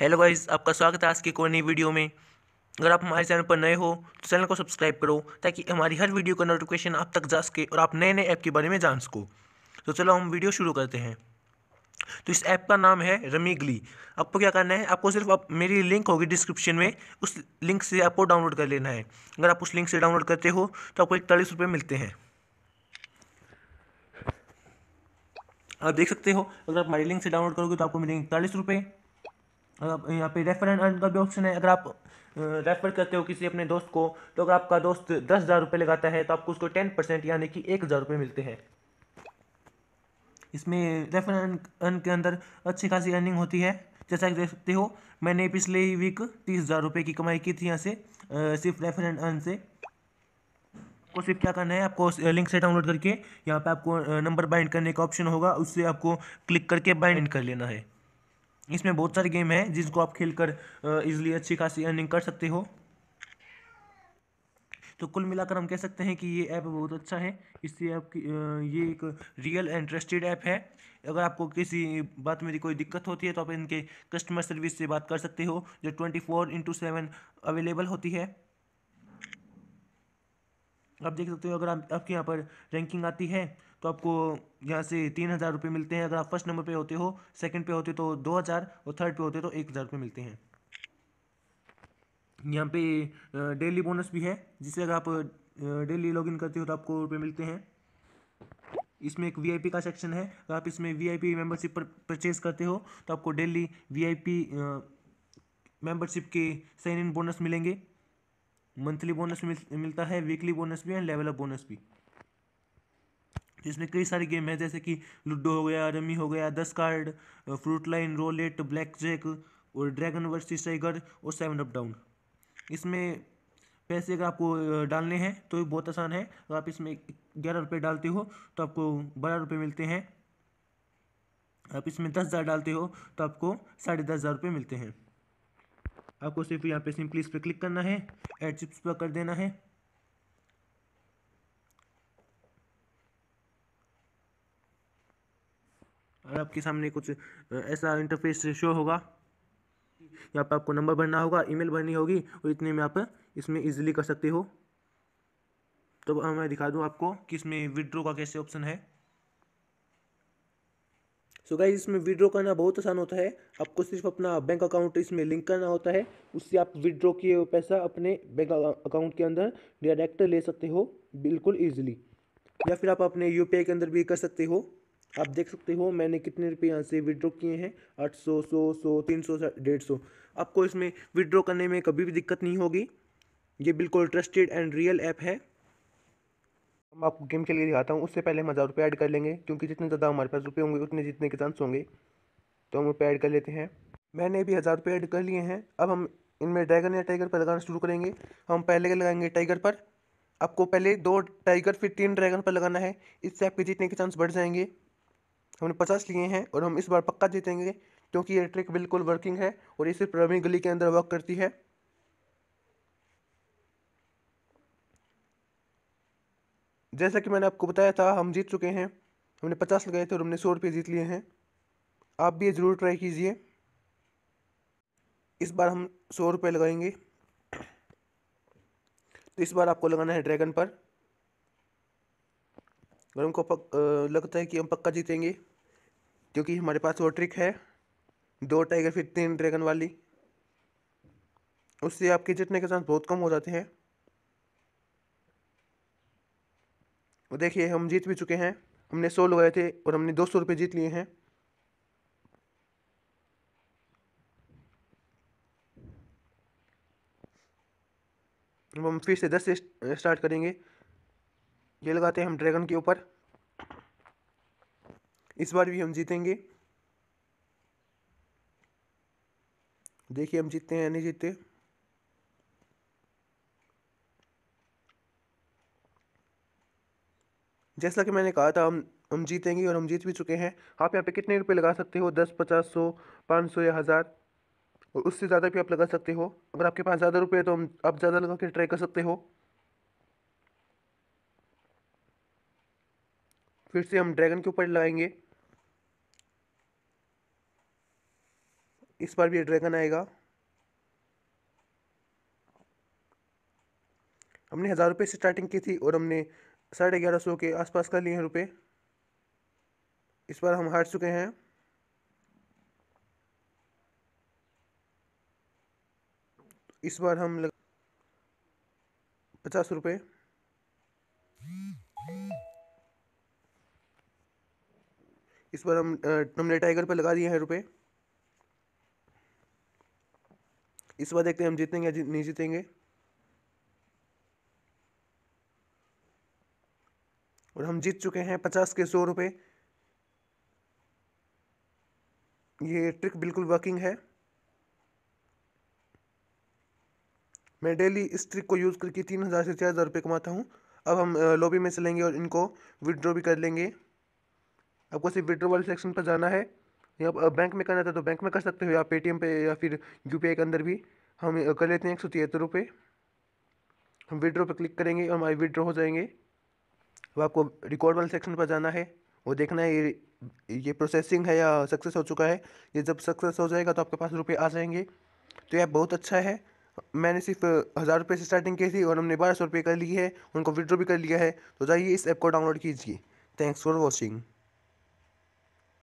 hello guys आपका स्वागत है आज की कोई नई वीडियो में अगर आप हमारे चैनल पर नए हो तो चैनल को सब्सक्राइब करो ताकि हमारी हर वीडियो का नोटिफिकेशन आप तक जा सके और आप नए नए ऐप के बारे में जान सको तो चलो हम वीडियो शुरू करते हैं तो इस ऐप का नाम है रमीगली आपको क्या करना है आपको सिर्फ आप मेरी लिंक होगी डिस्क्रिप्शन में उस लिंक से आपको डाउनलोड कर लेना है अगर आप उस लिंक से डाउनलोड करते हो तो आपको इकतालीस रुपये मिलते हैं आप देख सकते हो अगर आप हमारी लिंक से डाउनलोड करोगे तो आपको मिलेंगे इकतालीस रुपये यहाँ पे रेफर एंड अर्न का भी ऑप्शन है अगर आप रेफर करते हो किसी अपने दोस्त को तो अगर आपका दोस्त दस हज़ार रुपये लगाता है तो आपको उसको टेन परसेंट यानी कि एक हज़ार रुपये मिलते हैं इसमें रेफर एंड अर्न के अंदर अच्छी खासी अर्निंग होती है जैसा कि देख सकते हो मैंने पिछले ही वीक तीस हज़ार रुपये की कमाई की थी यहाँ से सिर्फ रेफर एंड अर्न से आपको सिर्फ क्या करना है आपको लिंक से डाउनलोड करके यहाँ पे आपको नंबर बाइंड करने का ऑप्शन होगा उससे आपको क्लिक करके बाइंड कर लेना है इसमें बहुत सारे गेम हैं जिसको आप खेल कर इजिली अच्छी खासी अर्निंग कर सकते हो तो कुल मिलाकर हम कह सकते हैं कि ये ऐप बहुत अच्छा है इससे आपकी ये एक रियल एंड ट्रस्टेड ऐप है अगर आपको किसी बात में कोई दिक्कत होती है तो आप इनके कस्टमर सर्विस से बात कर सकते हो जो twenty four into seven available होती है आप देख सकते हो अगर आप, आपके यहाँ पर रैंकिंग आती है तो आपको यहाँ से तीन हज़ार रुपये मिलते हैं अगर आप फर्स्ट नंबर पे होते हो सेकंड पे होते तो दो हज़ार और थर्ड पे होते तो एक हज़ार रुपये मिलते हैं यहाँ पे डेली बोनस भी है जिससे अगर आप डेली लॉगिन करते हो तो आपको रुपये मिलते हैं इसमें एक वीआईपी का सेक्शन है अगर आप इसमें वीआईपी मेंबरशिप पर परचेज करते हो तो आपको डेली वीआईपी मेंबरशिप के साइन इन बोनस मिलेंगे मंथली बोनस मिल, मिलता है वीकली बोनस भी एंड लेवल ऑफ बोनस भी जिसमें कई सारे गेम है जैसे कि लूडो हो गया रमी हो गया दस card fruit line roulette blackjack और ड्रैगन वर्स टाइगर और सेवन अप डाउन इसमें पैसे अगर आपको डालने हैं तो बहुत आसान है अगर आप इसमें ग्यारह रुपये डालते हो तो आपको बारह रुपये मिलते हैं आप इसमें दस हज़ार डालते हो तो आपको साढ़े दस हज़ार रुपये मिलते हैं आपको सिर्फ यहाँ पे सिंपली इस पर क्लिक करना है एड चिप्स पर कर देना है और आपके सामने कुछ ऐसा इंटरफेस शो होगा यहाँ पर आपको नंबर भरना होगा ईमेल भरनी होगी और इतने में आप इसमें ईजिली कर सकते हो तो मैं दिखा दूँ आपको कि इसमें विड्रो का कैसे ऑप्शन है सो so गाइज इसमें विड्रो करना बहुत आसान होता है आपको सिर्फ अपना बैंक अकाउंट इसमें लिंक करना होता है उससे आप विड्रो किए हुए पैसा अपने बैंक अकाउंट के अंदर डायरेक्ट ले सकते हो बिल्कुल ईजिली या फिर आप अपने यूपीआई के अंदर भी कर सकते हो आप देख सकते हो मैंने कितने रुपये यहाँ से विड्रॉ किए हैं आठ सौ सौ सौ तीन सौ डेढ़ सौ आपको इसमें विड्रॉ करने में कभी भी दिक्कत नहीं होगी ये बिल्कुल ट्रस्टेड एंड रियल ऐप है हम आपको गेम खेल के दिखाता हूँ उससे पहले हम हज़ार रुपये ऐड कर लेंगे क्योंकि जितने ज़्यादा हमारे पास रुपये होंगे उतने जितने के चांस होंगे तो हम रुपये ऐड कर लेते हैं मैंने भी हज़ार रुपये ऐड कर लिए हैं अब हम इनमें ड्रैगन या टाइगर पर लगाना शुरू करेंगे हम पहले लगाएंगे टाइगर पर आपको पहले दो टाइगर फिर तीन ड्रैगन पर लगाना है इससे आपके जीतने के चांस बढ़ जाएंगे हमने पचास लिए हैं और हम इस बार पक्का जीतेंगे क्योंकि ये ट्रिक बिल्कुल वर्किंग है और ये सिर्फ रमी गली के अंदर वर्क करती है जैसा कि मैंने आपको बताया था हम जीत चुके हैं हमने पचास लगाए थे और हमने सौ रुपये जीत लिए हैं आप भी ये ज़रूर ट्राई कीजिए इस बार हम सौ रुपये लगाएंगे तो इस बार आपको लगाना है ड्रैगन पर और हमको पक, आ, लगता है कि हम पक्का जीतेंगे क्योंकि हमारे पास वो ट्रिक है दो टाइगर फिर तीन ड्रैगन वाली उससे आपके जीतने के चांस बहुत कम हो जाते हैं और देखिए हम जीत भी चुके हैं हमने सौ लगाए थे और हमने दो सौ रुपये जीत लिए हैं अब हम फिर से दस से स्टार्ट करेंगे ये लगाते हैं हम ड्रैगन के ऊपर इस बार भी हम जीतेंगे देखिए हम जीतते हैं या नहीं जीतते जैसा कि मैंने कहा था हम हम जीतेंगे और हम जीत भी चुके हैं आप यहाँ पे कितने रुपए लगा सकते हो दस पचास सौ पाँच सौ या हज़ार और उससे ज़्यादा भी आप लगा सकते हो अगर आपके पास ज़्यादा रुपये तो हम आप ज़्यादा लगा के ट्राई कर सकते हो फिर से हम ड्रैगन के ऊपर लगाएंगे इस बार भी ड्रैगन आएगा हमने हज़ार रुपये से स्टार्टिंग की थी और हमने साढ़े ग्यारह सौ के आसपास का लिए हैं रुपये इस बार हम हार चुके हैं इस बार हम लग... पचास रुपये इस बार हम हमने टाइगर पर लगा दिए हैं रुपये इस बार देखते हैं हम जीतेंगे या नहीं जीतेंगे और हम जीत चुके हैं पचास के सौ रुपये ये ट्रिक बिल्कुल वर्किंग है मैं डेली इस ट्रिक को यूज़ करके तीन हज़ार से चार हज़ार रुपये कमाता हूँ अब हम लॉबी में चलेंगे और इनको विड्रॉ भी कर लेंगे आपको सिर्फ विड्रो वाले सेक्शन पर जाना है या बैंक में करना था तो बैंक में कर सकते हो या पेटीएम पे या फिर यू के अंदर भी हम कर लेते हैं एक सौ तिहत्तर रुपये हम विड्रो पर क्लिक करेंगे और हमारे विड्रो हो जाएंगे वो आपको रिकॉर्ड वाले सेक्शन पर जाना है वो देखना है ये ये प्रोसेसिंग है या सक्सेस हो चुका है ये जब सक्सेस हो जाएगा तो आपके पास रुपये आ जाएंगे तो यह बहुत अच्छा है मैंने सिर्फ हज़ार रुपये से स्टार्टिंग की थी और हमने बारह सौ रुपये कर ली है उनको विड्रॉ भी कर लिया है तो जाइए इस ऐप को डाउनलोड कीजिए थैंक्स फॉर वॉचिंग